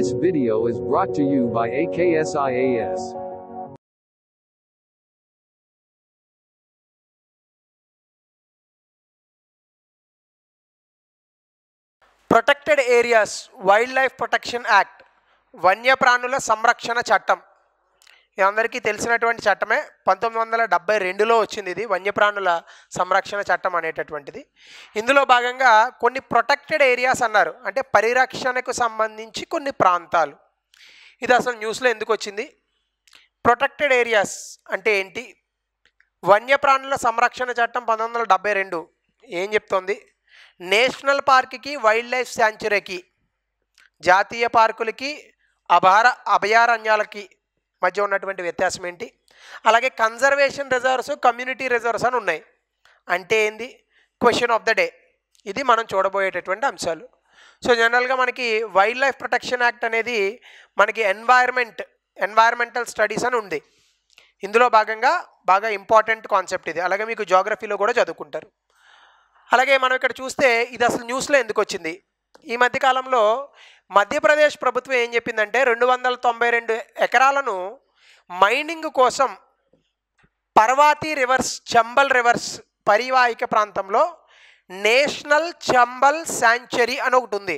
This video is brought to you by AKSIAS. Protected Areas Wildlife Protection Act Vanya Pranula Samrakshana Chattam అందరికీ తెలిసినటువంటి చట్టమే పంతొమ్మిది వందల డెబ్బై రెండులో వచ్చింది ఇది వన్యప్రాణుల సంరక్షణ చట్టం అనేటటువంటిది ఇందులో భాగంగా కొన్ని ప్రొటెక్టెడ్ ఏరియాస్ అన్నారు అంటే పరిరక్షణకు సంబంధించి కొన్ని ప్రాంతాలు ఇది అసలు న్యూస్లో ఎందుకు వచ్చింది ప్రొటెక్టెడ్ ఏరియాస్ అంటే ఏంటి వన్యప్రాణుల సంరక్షణ చట్టం పంతొమ్మిది వందల రెండు ఏం చెప్తోంది నేషనల్ పార్క్కి వైల్డ్ లైఫ్ శాంచురీకి జాతీయ పార్కులకి అభార అభయారణ్యాలకి మధ్య ఉన్నటువంటి వ్యత్యాసం ఏంటి అలాగే కన్జర్వేషన్ రిజర్వ్స్ కమ్యూనిటీ రిజర్వ్స్ అని ఉన్నాయి అంటే ఏంది క్వశ్చన్ ఆఫ్ ద డే ఇది మనం చూడబోయేటటువంటి అంశాలు సో జనరల్గా మనకి వైల్డ్ లైఫ్ ప్రొటెక్షన్ యాక్ట్ అనేది మనకి ఎన్వైర్మెంట్ ఎన్వైర్మెంటల్ స్టడీస్ అని ఉంది ఇందులో భాగంగా బాగా ఇంపార్టెంట్ కాన్సెప్ట్ ఇది అలాగే మీకు జాగ్రఫీలో కూడా చదువుకుంటారు అలాగే మనం ఇక్కడ చూస్తే ఇది అసలు న్యూస్లో ఎందుకు వచ్చింది ఈ మధ్యకాలంలో మధ్యప్రదేశ్ ప్రభుత్వం ఏం చెప్పిందంటే రెండు వందల తొంభై రెండు ఎకరాలను మైనింగ్ కోసం పర్వాతి రివర్స్ చంబల్ రివర్స్ పరివాహిక ప్రాంతంలో నేషనల్ చంబల్ శాంచరీ అని ఒకటి ఉంది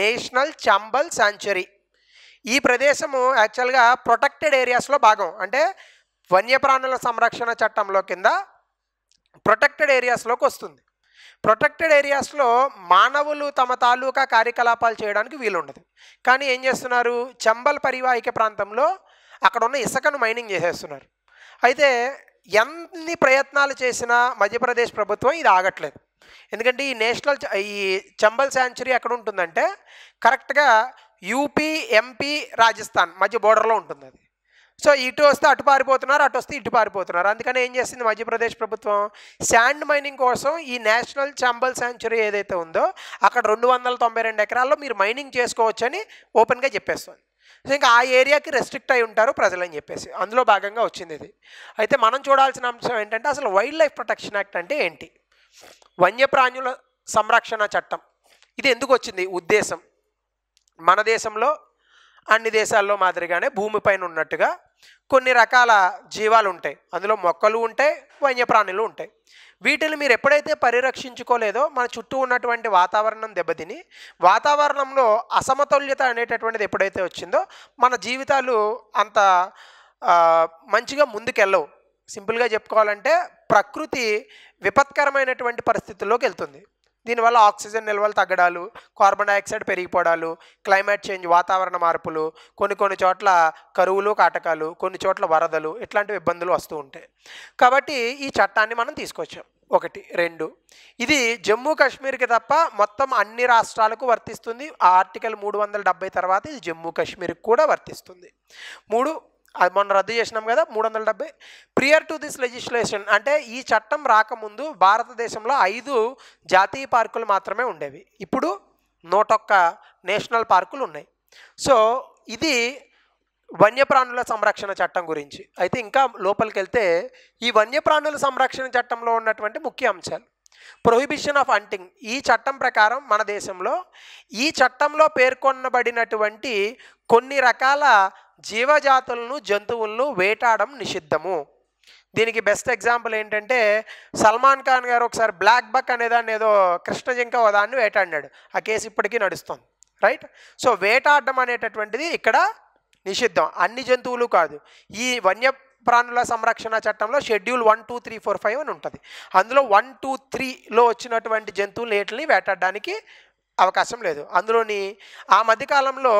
నేషనల్ చంబల్ శాంచరీ ఈ ప్రదేశము యాక్చువల్గా ప్రొటెక్టెడ్ ఏరియాస్లో భాగం అంటే వన్యప్రాణుల సంరక్షణ చట్టంలో కింద ప్రొటెక్టెడ్ ఏరియాస్లోకి వస్తుంది ప్రొటెక్టెడ్ ఏరియాస్లో మానవులు తమ తాలూకా కార్యకలాపాలు చేయడానికి వీలుండదు కానీ ఏం చేస్తున్నారు చంబల్ పరివాహిక ప్రాంతంలో అక్కడ ఉన్న ఇసుకను మైనింగ్ చేసేస్తున్నారు అయితే ఎన్ని ప్రయత్నాలు చేసినా మధ్యప్రదేశ్ ప్రభుత్వం ఇది ఆగట్లేదు ఎందుకంటే ఈ నేషనల్ ఈ చంబల్ శాంచురీ ఎక్కడ ఉంటుందంటే కరెక్ట్గా యూపీ ఎంపీ రాజస్థాన్ మధ్య బోర్డర్లో ఉంటుంది అది సో ఇటు వస్తే అటు పారిపోతున్నారు అటు వస్తే ఇటు పారిపోతున్నారు అందుకని ఏం చేసింది మధ్యప్రదేశ్ ప్రభుత్వం శాండ్ మైనింగ్ కోసం ఈ నేషనల్ చంబల్ శాంచురీ ఏదైతే ఉందో అక్కడ రెండు వందల తొంభై రెండు ఎకరాల్లో మీరు మైనింగ్ చేసుకోవచ్చని ఓపెన్గా చెప్పేస్తుంది సో ఇంకా ఆ ఏరియాకి రెస్ట్రిక్ట్ అయి ఉంటారు ప్రజలని చెప్పేసి అందులో భాగంగా వచ్చింది ఇది అయితే మనం చూడాల్సిన అంశం ఏంటంటే అసలు వైల్డ్ లైఫ్ ప్రొటెక్షన్ యాక్ట్ అంటే ఏంటి వన్యప్రాణుల సంరక్షణ చట్టం ఇది ఎందుకు వచ్చింది ఉద్దేశం మన దేశంలో అన్ని దేశాల్లో మాదిరిగానే భూమిపైన ఉన్నట్టుగా కొన్ని రకాల జీవాలు ఉంటాయి అందులో మొక్కలు ఉంటాయి వన్యప్రాణులు ఉంటాయి వీటిని మీరు ఎప్పుడైతే పరిరక్షించుకోలేదో మన చుట్టూ ఉన్నటువంటి వాతావరణం దెబ్బతిని వాతావరణంలో అసమతుల్యత అనేటటువంటిది ఎప్పుడైతే వచ్చిందో మన జీవితాలు అంత మంచిగా ముందుకెళ్ళవు సింపుల్గా చెప్పుకోవాలంటే ప్రకృతి విపత్కరమైనటువంటి పరిస్థితుల్లోకి వెళ్తుంది దీనివల్ల ఆక్సిజన్ నిల్వలు తగ్గడాలు కార్బన్ డైఆక్సైడ్ పెరిగిపోవడాలు క్లైమేట్ చేంజ్ వాతావరణ మార్పులు కొన్ని కొన్ని చోట్ల కరువులు కాటకాలు కొన్ని చోట్ల వరదలు ఇట్లాంటివి ఇబ్బందులు వస్తూ ఉంటాయి కాబట్టి ఈ చట్టాన్ని మనం తీసుకొచ్చాం ఒకటి రెండు ఇది జమ్మూ కాశ్మీర్కి తప్ప మొత్తం అన్ని రాష్ట్రాలకు వర్తిస్తుంది ఆ ఆర్టికల్ మూడు వందల డెబ్బై తర్వాత ఇది జమ్మూ కాశ్మీర్కి కూడా వర్తిస్తుంది మూడు అది మొన్న రద్దు చేసినాం కదా మూడు వందల డెబ్బై ప్రియర్ టు దిస్ లెజిస్లేషన్ అంటే ఈ చట్టం రాకముందు భారతదేశంలో ఐదు జాతీయ పార్కులు మాత్రమే ఉండేవి ఇప్పుడు ఒక్క నేషనల్ పార్కులు ఉన్నాయి సో ఇది వన్యప్రాణుల సంరక్షణ చట్టం గురించి అయితే ఇంకా లోపలికి వెళ్తే ఈ వన్యప్రాణుల సంరక్షణ చట్టంలో ఉన్నటువంటి ముఖ్య అంశాలు ప్రొహిబిషన్ ఆఫ్ అంటింగ్ ఈ చట్టం ప్రకారం మన దేశంలో ఈ చట్టంలో పేర్కొనబడినటువంటి కొన్ని రకాల జీవజాతులను జంతువులను వేటాడడం నిషిద్ధము దీనికి బెస్ట్ ఎగ్జాంపుల్ ఏంటంటే సల్మాన్ ఖాన్ గారు ఒకసారి బ్లాక్ బక్ అనేదాన్ని ఏదో కృష్ణ జింక దాన్ని వేటాడినాడు ఆ కేసు ఇప్పటికీ నడుస్తుంది రైట్ సో వేటాడడం అనేటటువంటిది ఇక్కడ నిషిద్ధం అన్ని జంతువులు కాదు ఈ వన్య ప్రాణుల సంరక్షణ చట్టంలో schedule one two three four five అని ఉంటుంది అందులో వన్ టూ త్రీలో వచ్చినటువంటి జంతువులు నేటిని వేటాడడానికి అవకాశం లేదు అందులోని ఆ మధ్యకాలంలో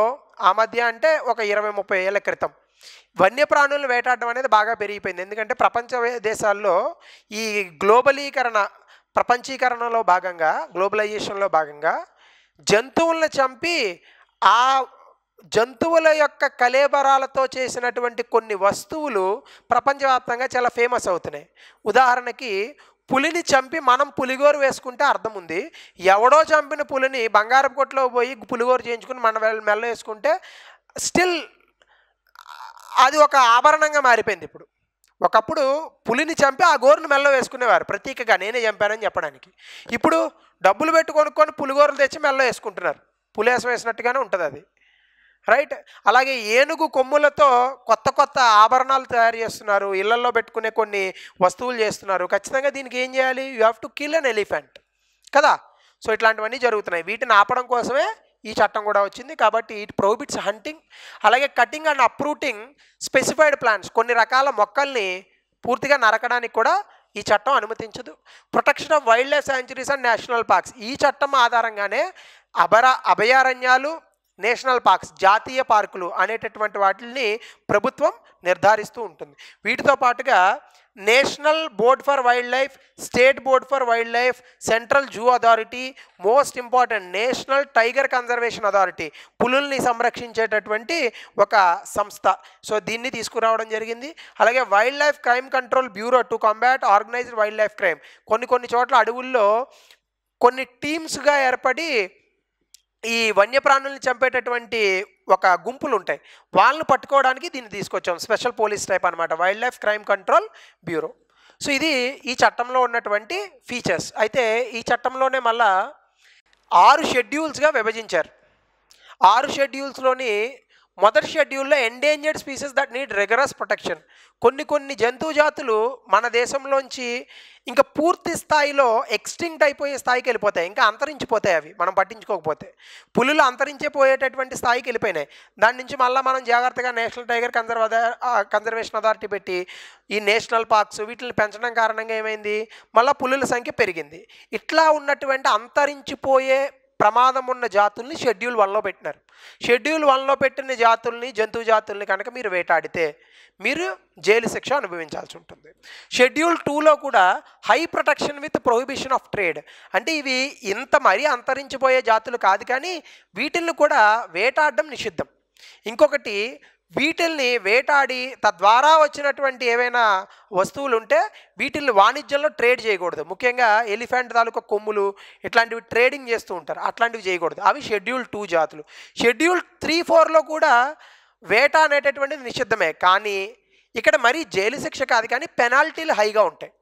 ఆ మధ్య అంటే ఒక ఇరవై ముప్పై ఏళ్ళ క్రితం వన్యప్రాణులను వేటాడడం అనేది బాగా పెరిగిపోయింది ఎందుకంటే ప్రపంచ దేశాల్లో ఈ గ్లోబలీకరణ ప్రపంచీకరణలో భాగంగా గ్లోబలైజేషన్లో భాగంగా జంతువులను చంపి ఆ జంతువుల యొక్క కలేబరాలతో చేసినటువంటి కొన్ని వస్తువులు ప్రపంచవ్యాప్తంగా చాలా ఫేమస్ అవుతున్నాయి ఉదాహరణకి పులిని చంపి మనం పులిగోరు వేసుకుంటే అర్థం ఉంది ఎవడో చంపిన పులిని బంగారం కొట్లో పోయి పులిగోరు చేయించుకుని మన మెల్ల వేసుకుంటే స్టిల్ అది ఒక ఆభరణంగా మారిపోయింది ఇప్పుడు ఒకప్పుడు పులిని చంపి ఆ గోరును మెల్ల వేసుకునేవారు ప్రతీకగా నేనే చంపానని చెప్పడానికి ఇప్పుడు డబ్బులు పెట్టుకొనుక్కొని కొనుక్కొని తెచ్చి మెల్ల వేసుకుంటున్నారు పులేసం వేసినట్టుగానే ఉంటుంది అది రైట్ అలాగే ఏనుగు కొమ్ములతో కొత్త కొత్త ఆభరణాలు తయారు చేస్తున్నారు ఇళ్లలో పెట్టుకునే కొన్ని వస్తువులు చేస్తున్నారు ఖచ్చితంగా దీనికి ఏం చేయాలి you have to kill an elephant కదా సో ఇట్లాంటివన్నీ జరుగుతున్నాయి వీటిని ఆపడం కోసమే ఈ చట్టం కూడా వచ్చింది కాబట్టి ఇట్ ప్రోహిబిట్స్ హంటింగ్ అలాగే cutting and uprooting specified plants కొన్ని రకాల మొక్కల్ని పూర్తిగా నరకడానికి కూడా ఈ చట్టం అనుమతించదు protection of wild life sanctuaries and national parks ఈ చట్టం ఆధారంగానే అభర అభయారణ్యాలు నేషనల్ పార్క్స్ జాతీయ పార్కులు అనేటటువంటి వాటిని ప్రభుత్వం నిర్ధారిస్తూ ఉంటుంది వీటితో పాటుగా national board for wild life state board for wild life central zoo authority most important national tiger conservation authority పులుల్ని సంరక్షించేటటువంటి ఒక సంస్థ సో దీన్ని తీసుకురావడం జరిగింది అలాగే wild life crime control bureau to combat organised wild life crime కొన్ని కొన్ని చోట్ల అడవుల్లో కొన్ని టీమ్స్గా ఏర్పడి ఈ వన్యప్రాణుల్ని చంపేటటువంటి ఒక గుంపులు ఉంటాయి వాళ్ళని పట్టుకోవడానికి దీన్ని తీసుకొచ్చాం స్పెషల్ పోలీస్ టైప్ అనమాట wild life crime control bureau so ఇది ఈ చట్టంలో ఉన్నటువంటి ఫీచర్స్ అయితే ఈ చట్టంలోనే మళ్ళా ఆరు షెడ్యూల్స్గా విభజించారు ఆరు షెడ్యూల్స్లోని మొదటి షెడ్యూల్లో endangered species that need rigorous protection కొన్ని కొన్ని జంతు జాతులు మన దేశంలోంచి ఇంకా పూర్తి స్థాయిలో ఎక్స్టింక్ట్ అయిపోయే స్థాయికి వెళ్ళిపోతాయి ఇంకా అంతరించిపోతాయి అవి మనం పట్టించుకోకపోతే పులులు అంతరించిపోయేటటువంటి స్థాయికి వెళ్ళిపోయినాయి దాని నుంచి మళ్ళీ మనం జాగ్రత్తగా నేషనల్ టైగర్ కన్జర్వ కన్జర్వేషన్ అథారిటీ పెట్టి ఈ నేషనల్ పార్క్స్ వీటిని పెంచడం కారణంగా ఏమైంది మళ్ళీ పులుల సంఖ్య పెరిగింది ఇట్లా ఉన్నటువంటి అంతరించిపోయే ప్రమాదం ఉన్న జాతుల్ని షెడ్యూల్ వన్లో పెట్టినారు షెడ్యూల్ వన్లో పెట్టిన జాతుల్ని జంతు జాతుల్ని కనుక మీరు వేటాడితే మీరు జైలు శిక్ష అనుభవించాల్సి ఉంటుంది షెడ్యూల్ టూలో కూడా high protection with prohibition of trade అంటే ఇవి ఇంత మరీ అంతరించిపోయే జాతులు కాదు కానీ వీటిల్ని కూడా వేటాడడం నిషిద్ధం ఇంకొకటి వీటిల్ని వేటాడి తద్వారా వచ్చినటువంటి ఏవైనా వస్తువులు ఉంటే వీటిల్ని వాణిజ్యంలో ట్రేడ్ చేయకూడదు ముఖ్యంగా ఎలిఫెంట్ తాలూకా కొమ్ములు ఇట్లాంటివి ట్రేడింగ్ చేస్తూ ఉంటారు అట్లాంటివి చేయకూడదు అవి షెడ్యూల్ టూ జాతులు షెడ్యూల్ త్రీ ఫోర్లో కూడా వేట అనేటటువంటిది నిషిద్ధమే కానీ ఇక్కడ మరీ జైలు శిక్ష కాదు కానీ పెనాల్టీలు హైగా ఉంటాయి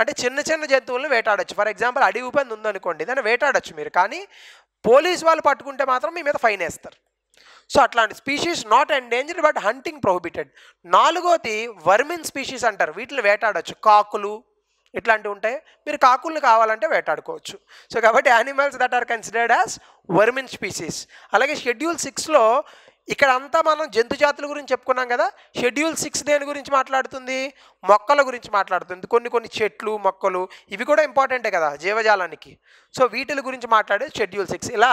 అంటే చిన్న చిన్న జంతువులను వేటాడచ్చు ఫర్ ఎగ్జాంపుల్ అడవి ఉందనుకోండి దాన్ని వేటాడచ్చు మీరు కానీ పోలీస్ వాళ్ళు పట్టుకుంటే మాత్రం మీ మీద ఫైన్ వేస్తారు సో అట్లాంటి species not endangered but hunting prohibited నాలుగోది వర్మిన్ స్పీషీస్ అంటారు వీటిని వేటాడచ్చు కాకులు ఇట్లాంటివి ఉంటాయి మీరు కాకులు కావాలంటే వేటాడుకోవచ్చు సో కాబట్టి animals that are considered as vermin species అలాగే షెడ్యూల్ సిక్స్లో ఇక్కడ అంతా మనం జంతు జాతుల గురించి చెప్పుకున్నాం కదా షెడ్యూల్ సిక్స్ దేని గురించి మాట్లాడుతుంది మొక్కల గురించి మాట్లాడుతుంది కొన్ని కొన్ని చెట్లు మొక్కలు ఇవి కూడా ఇంపార్టెంటే కదా జీవజాలానికి సో వీటిల గురించి మాట్లాడే షెడ్యూల్ సిక్స్ ఇలా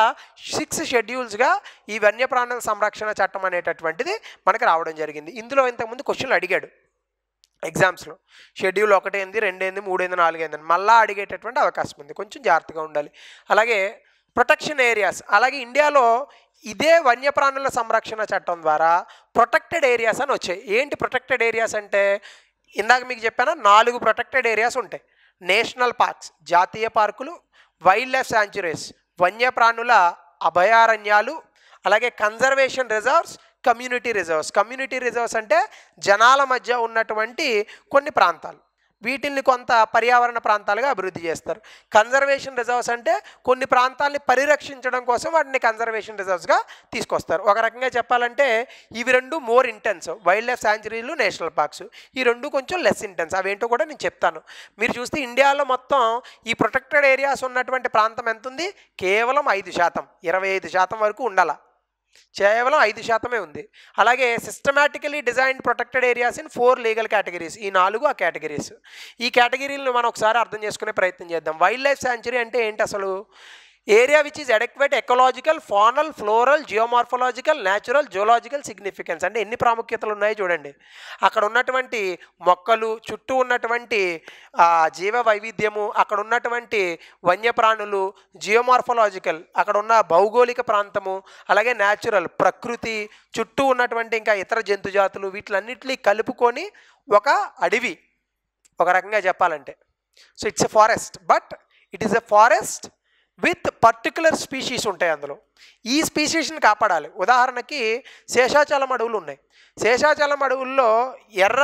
సిక్స్ షెడ్యూల్స్గా ఈ వన్యప్రాణుల సంరక్షణ చట్టం అనేటటువంటిది మనకు రావడం జరిగింది ఇందులో ఇంతకుముందు క్వశ్చన్లు అడిగాడు ఎగ్జామ్స్లో షెడ్యూల్ ఒకటేంది రెండేంది మూడేంది నాలుగేంది మళ్ళీ అడిగేటటువంటి అవకాశం ఉంది కొంచెం జాగ్రత్తగా ఉండాలి అలాగే ప్రొటెక్షన్ ఏరియాస్ అలాగే ఇండియాలో ఇదే వన్యప్రాణుల సంరక్షణ చట్టం ద్వారా ప్రొటెక్టెడ్ ఏరియాస్ అని వచ్చాయి ఏంటి ప్రొటెక్టెడ్ ఏరియాస్ అంటే ఇందాక మీకు చెప్పాను నాలుగు ప్రొటెక్టెడ్ ఏరియాస్ ఉంటాయి నేషనల్ పార్క్స్ జాతీయ పార్కులు వైల్డ్ లైఫ్ శాంచురీస్ వన్యప్రాణుల అభయారణ్యాలు అలాగే conservation reserves community reserves community reserves అంటే జనాల మధ్య ఉన్నటువంటి కొన్ని ప్రాంతాలు వీటిల్ని కొంత పర్యావరణ ప్రాంతాలుగా అభివృద్ధి చేస్తారు కన్జర్వేషన్ రిజర్వ్స్ అంటే కొన్ని ప్రాంతాలని పరిరక్షించడం కోసం వాటిని కన్జర్వేషన్ రిజర్వ్స్గా తీసుకొస్తారు ఒక రకంగా చెప్పాలంటే ఇవి రెండు మోర్ ఇంటెన్స్ వైల్డ్ లైఫ్ శాంచురీలు నేషనల్ పార్క్స్ ఈ రెండు కొంచెం లెస్ ఇంటెన్స్ అవేంటో కూడా నేను చెప్తాను మీరు చూస్తే ఇండియాలో మొత్తం ఈ ప్రొటెక్టెడ్ ఏరియాస్ ఉన్నటువంటి ప్రాంతం ఎంత ఉంది కేవలం ఐదు శాతం ఇరవై ఐదు శాతం వరకు ఉండాలి కేవలం ఐదు శాతమే ఉంది అలాగే systematically design protected areas in four legal categories ఈ నాలుగు ఆ కేటగిరీస్ ఈ కేటగిరీలను మనం ఒకసారి అర్థం చేసుకునే ప్రయత్నం చేద్దాం వైల్డ్ లైఫ్ శాంచురీ అంటే ఏంటి అసలు area which is adequate ecological faunal floral geomorphological natural zoological significance అంటే ఎన్ని ప్రాముఖ్యతలు ఉన్నాయో చూడండి అక్కడ ఉన్నటువంటి మొక్కలు చుట్టూ ఉన్నటువంటి జీవ వైవిధ్యము అక్కడ ఉన్నటువంటి వన్యప్రాణులు జియోమార్ఫలాజికల్ అక్కడ ఉన్న భౌగోళిక ప్రాంతము అలాగే న్యాచురల్ ప్రకృతి చుట్టూ ఉన్నటువంటి ఇంకా ఇతర జంతు జాతులు వీటిలన్నింటినీ కలుపుకొని ఒక అడవి ఒక రకంగా చెప్పాలంటే so it's a forest but it is a forest with particular species ఉంటాయి అందులో ఈ స్పీషీస్ని కాపాడాలి ఉదాహరణకి శేషాచలం అడవులు ఉన్నాయి శేషాచలం అడవుల్లో ఎర్ర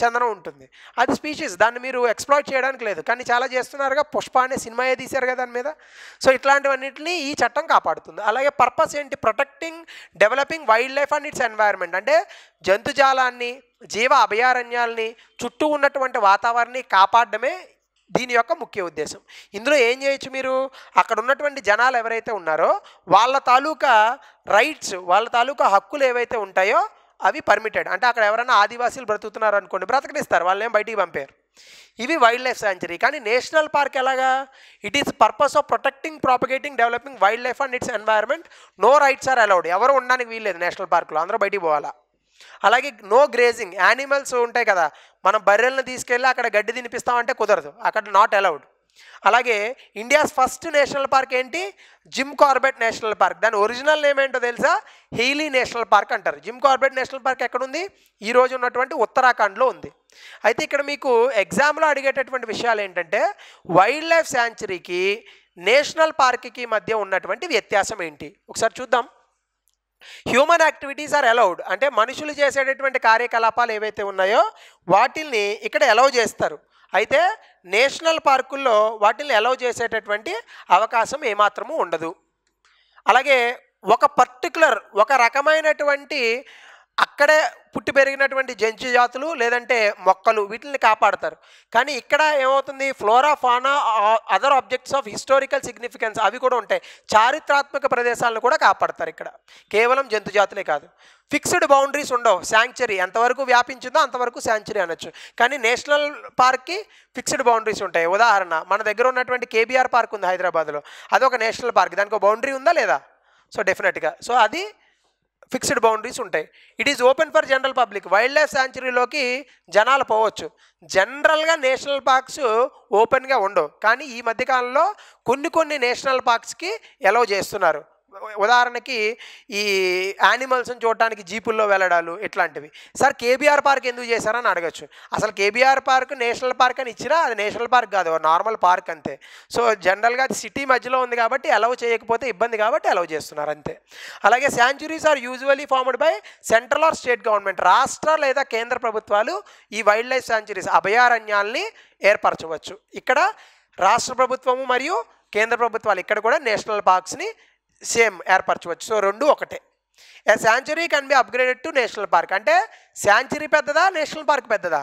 చందనం ఉంటుంది అది స్పీషీస్ దాన్ని మీరు ఎక్స్ప్లోర్ చేయడానికి లేదు కానీ చాలా చేస్తున్నారుగా పుష్ప అనే సినిమాయే తీశారు కదా దాని మీద సో ఇట్లాంటివన్నింటినీ ఈ చట్టం కాపాడుతుంది అలాగే పర్పస్ ఏంటి protecting developing wild life and its environment అంటే జంతుజాలాన్ని జీవ అభయారణ్యాల్ని చుట్టూ ఉన్నటువంటి వాతావరణాన్ని కాపాడడమే దీని యొక్క ముఖ్య ఉద్దేశం ఇందులో ఏం చేయొచ్చు మీరు అక్కడ ఉన్నటువంటి జనాలు ఎవరైతే ఉన్నారో వాళ్ళ తాలూకా రైట్స్ వాళ్ళ తాలూకా హక్కులు ఏవైతే ఉంటాయో అవి పర్మిటెడ్ అంటే అక్కడ ఎవరైనా ఆదివాసీలు బ్రతుకుతున్నారు అనుకోండి బ్రతకనిస్తారు వాళ్ళు ఏం బయటికి పంపారు ఇవి వైల్డ్ లైఫ్ శాంచురీ కానీ నేషనల్ పార్క్ ఎలాగా it is purpose of protecting propagating developing wild life and its environment no rights are allowed ఎవరు ఉండడానికి వీల్లేదు నేషనల్ పార్క్లో అందరూ బయటికి పోవాలా అలాగే నో గ్రేజింగ్ యానిమల్స్ ఉంటాయి కదా మనం బర్రెలను తీసుకెళ్ళి అక్కడ గడ్డి తినిపిస్తామంటే కుదరదు అక్కడ నాట్ అలౌడ్ అలాగే ఇండియాస్ ఫస్ట్ నేషనల్ పార్క్ ఏంటి జిమ్ కార్బెట్ నేషనల్ పార్క్ దాని ఒరిజినల్ నేమ్ ఏంటో తెలుసా హెయిలీ నేషనల్ పార్క్ అంటారు జిమ్ కార్బెట్ నేషనల్ పార్క్ ఎక్కడుంది ఈరోజు ఉన్నటువంటి ఉత్తరాఖండ్లో ఉంది అయితే ఇక్కడ మీకు ఎగ్జామ్లో అడిగేటటువంటి విషయాలు ఏంటంటే వైల్డ్ లైఫ్ శాంచురీకి నేషనల్ పార్క్కి మధ్య ఉన్నటువంటి వ్యత్యాసం ఏంటి ఒకసారి చూద్దాం హ్యూమన్ యాక్టివిటీస్ ఆర్ అలౌడ్ అంటే మనుషులు చేసేటటువంటి కార్యకలాపాలు ఏవైతే ఉన్నాయో వాటిల్ని ఇక్కడ అలౌ చేస్తారు అయితే నేషనల్ పార్కుల్లో వాటిని అలౌ చేసేటటువంటి అవకాశం ఏమాత్రము ఉండదు అలాగే ఒక పర్టికులర్ ఒక రకమైనటువంటి అక్కడే పుట్టి పెరిగినటువంటి జంతు జాతులు లేదంటే మొక్కలు వీటిని కాపాడతారు కానీ ఇక్కడ ఏమవుతుంది flora fauna other objects of historical significance అవి కూడా ఉంటాయి చారిత్రాత్మక ప్రదేశాలను కూడా కాపాడతారు ఇక్కడ కేవలం జంతు జాతులే కాదు ఫిక్స్డ్ బౌండరీస్ ఉండవు శాంక్చరీ ఎంతవరకు వ్యాపించిందో అంతవరకు శాంక్చరీ అనొచ్చు కానీ నేషనల్ పార్క్కి ఫిక్స్డ్ బౌండరీస్ ఉంటాయి ఉదాహరణ మన దగ్గర ఉన్నటువంటి కేబీఆర్ పార్క్ ఉంది హైదరాబాద్లో అదొక నేషనల్ పార్క్ దానికి బౌండరీ ఉందా లేదా సో డెఫినెట్గా సో అది ఫిక్స్డ్ బౌండరీస్ ఉంటాయి it is open for general public wild life శాంచురీలోకి జనాలు పోవచ్చు జనరల్గా నేషనల్ పార్క్స్ ఓపెన్గా ఉండవు కానీ ఈ మధ్యకాలంలో కొన్ని కొన్ని నేషనల్ పార్క్స్కి ఎలవ్ చేస్తున్నారు ఉదాహరణకి ఈ యానిమల్స్ని చూడటానికి జీపుల్లో వెళ్ళడాలు ఇట్లాంటివి సార్ కేబీఆర్ పార్క్ ఎందుకు చేశారని అడగచ్చు అసలు కేబీఆర్ పార్క్ నేషనల్ పార్క్ అని ఇచ్చినా అది నేషనల్ పార్క్ కాదు నార్మల్ పార్క్ అంతే సో జనరల్గా అది సిటీ మధ్యలో ఉంది కాబట్టి అలౌ చేయకపోతే ఇబ్బంది కాబట్టి అలౌ చేస్తున్నారు అంతే అలాగే sanctuaries are usually formed by central or state government రాష్ట్ర లేదా కేంద్ర ప్రభుత్వాలు ఈ వైల్డ్ లైఫ్ శాంచురీస్ అభయారణ్యాల్ని ఏర్పరచవచ్చు ఇక్కడ రాష్ట్ర ప్రభుత్వము మరియు కేంద్ర ప్రభుత్వాలు ఇక్కడ కూడా నేషనల్ పార్క్స్ని సేమ్ ఏర్పరచవచ్చు సో రెండు ఒకటే a sanctuary can be upgraded to national park అంటే శాంచురీ పెద్దదా నేషనల్ పార్క్ పెద్దదా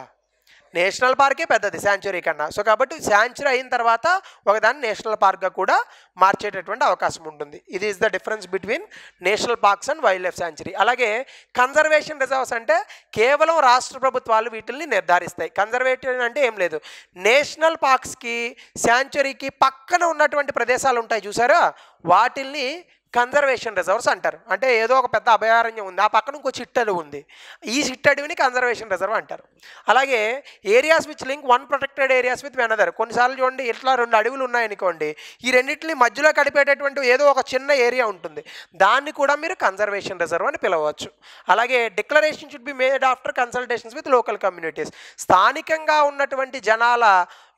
నేషనల్ పార్కే పెద్దది శాంచురీ కన్నా సో కాబట్టి శాంచురీ అయిన తర్వాత ఒకదాన్ని నేషనల్ పార్క్గా కూడా మార్చేటటువంటి అవకాశం ఉంటుంది ఇది is the difference between national parks and wild life sanctuary అలాగే కన్జర్వేషన్ రిజర్వ్స్ అంటే కేవలం రాష్ట్ర ప్రభుత్వాలు వీటిల్ని నిర్ధారిస్తాయి కన్జర్వేటివ్ అంటే ఏం లేదు నేషనల్ పార్క్స్కి శాంచురీకి పక్కన ఉన్నటువంటి ప్రదేశాలు ఉంటాయి చూసారా వాటిల్ని కన్జర్వేషన్ రిజర్వ్స్ అంటారు అంటే ఏదో ఒక పెద్ద అభయారణ్యం ఉంది ఆ పక్కన ఇంకో చిట్టడు ఉంది ఈ చిట్టడివిని కన్జర్వేషన్ రిజర్వ్ అంటారు అలాగే areas which link one protected areas with another కొన్నిసార్లు చూడండి ఇట్లా రెండు అడవులు ఉన్నాయనుకోండి ఈ రెండింటిని మధ్యలో కలిపేటటువంటి ఏదో ఒక చిన్న ఏరియా ఉంటుంది దాన్ని కూడా మీరు కన్జర్వేషన్ రిజర్వ్ అని పిలవచ్చు అలాగే declaration should be made after consultations with local communities స్థానికంగా ఉన్నటువంటి జనాల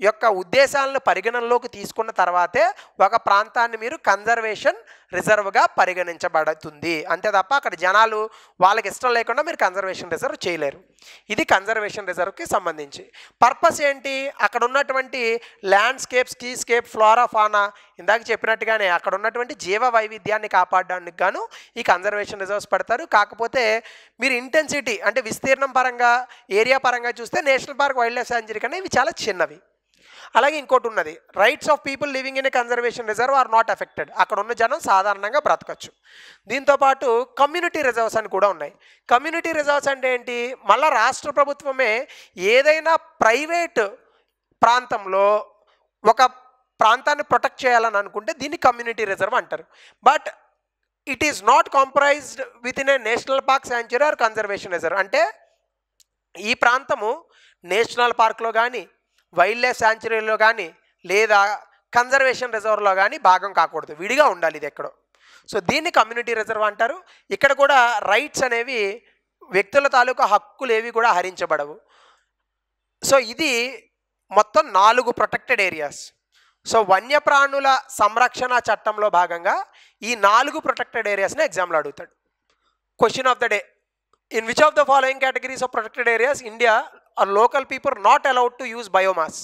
యొక్క ఉద్దేశాలను పరిగణనలోకి తీసుకున్న తర్వాతే ఒక ప్రాంతాన్ని మీరు కన్జర్వేషన్ రిజర్వ్గా పరిగణించబడుతుంది అంతే తప్ప అక్కడ జనాలు వాళ్ళకి ఇష్టం లేకుండా మీరు కన్జర్వేషన్ రిజర్వ్ చేయలేరు ఇది కన్జర్వేషన్ రిజర్వ్కి సంబంధించి పర్పస్ ఏంటి అక్కడ ఉన్నటువంటి ల్యాండ్స్కేప్ స్కీస్కేప్ ఫ్లోరా ఫానా ఇందాక చెప్పినట్టుగానే అక్కడ ఉన్నటువంటి జీవ వైవిధ్యాన్ని కాపాడడానికి గాను ఈ కన్జర్వేషన్ రిజర్వ్స్ పెడతారు కాకపోతే మీరు ఇంటెన్సిటీ అంటే విస్తీర్ణం పరంగా ఏరియా పరంగా చూస్తే national park wild life sanctuary కన్నా ఇవి చాలా చిన్నవి అలాగే ఇంకోటి ఉన్నది rights of people living in a conservation reserve are not affected అక్కడ ఉన్న జనం సాధారణంగా బ్రతకచ్చు దీంతోపాటు కమ్యూనిటీ రిజర్వ్స్ అని కూడా ఉన్నాయి కమ్యూనిటీ రిజర్వ్స్ అంటే ఏంటి మళ్ళీ రాష్ట్ర ప్రభుత్వమే ఏదైనా ప్రైవేట్ ప్రాంతంలో ఒక ప్రాంతాన్ని ప్రొటెక్ట్ చేయాలని అనుకుంటే దీన్ని కమ్యూనిటీ రిజర్వ్ అంటారు but it is not compromised with in a national park sanctuary or conservation reserve అంటే ఈ ప్రాంతము నేషనల్ పార్క్లో కానీ వైల్డ్ లైఫ్ శాంచురీలో కానీ లేదా కన్జర్వేషన్ రిజర్వ్లో కానీ భాగం కాకూడదు విడిగా ఉండాలి ఇది ఎక్కడో సో దీన్ని కమ్యూనిటీ రిజర్వ్ అంటారు ఇక్కడ కూడా రైట్స్ అనేవి వ్యక్తుల తాలూకా హక్కులు ఏవి కూడా హరించబడవు సో ఇది మొత్తం నాలుగు ప్రొటెక్టెడ్ ఏరియాస్ సో వన్యప్రాణుల సంరక్షణ చట్టంలో భాగంగా ఈ నాలుగు ప్రొటెక్టెడ్ ఏరియాస్ని ఎగ్జామ్లో అడుగుతాడు question of the day in which of the following categories of protected areas India are local people not allowed to use biomass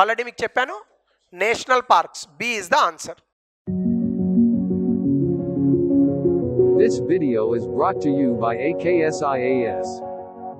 already మీకు చెప్పాను national parks B is the answer This video is brought to you by AKSIAS.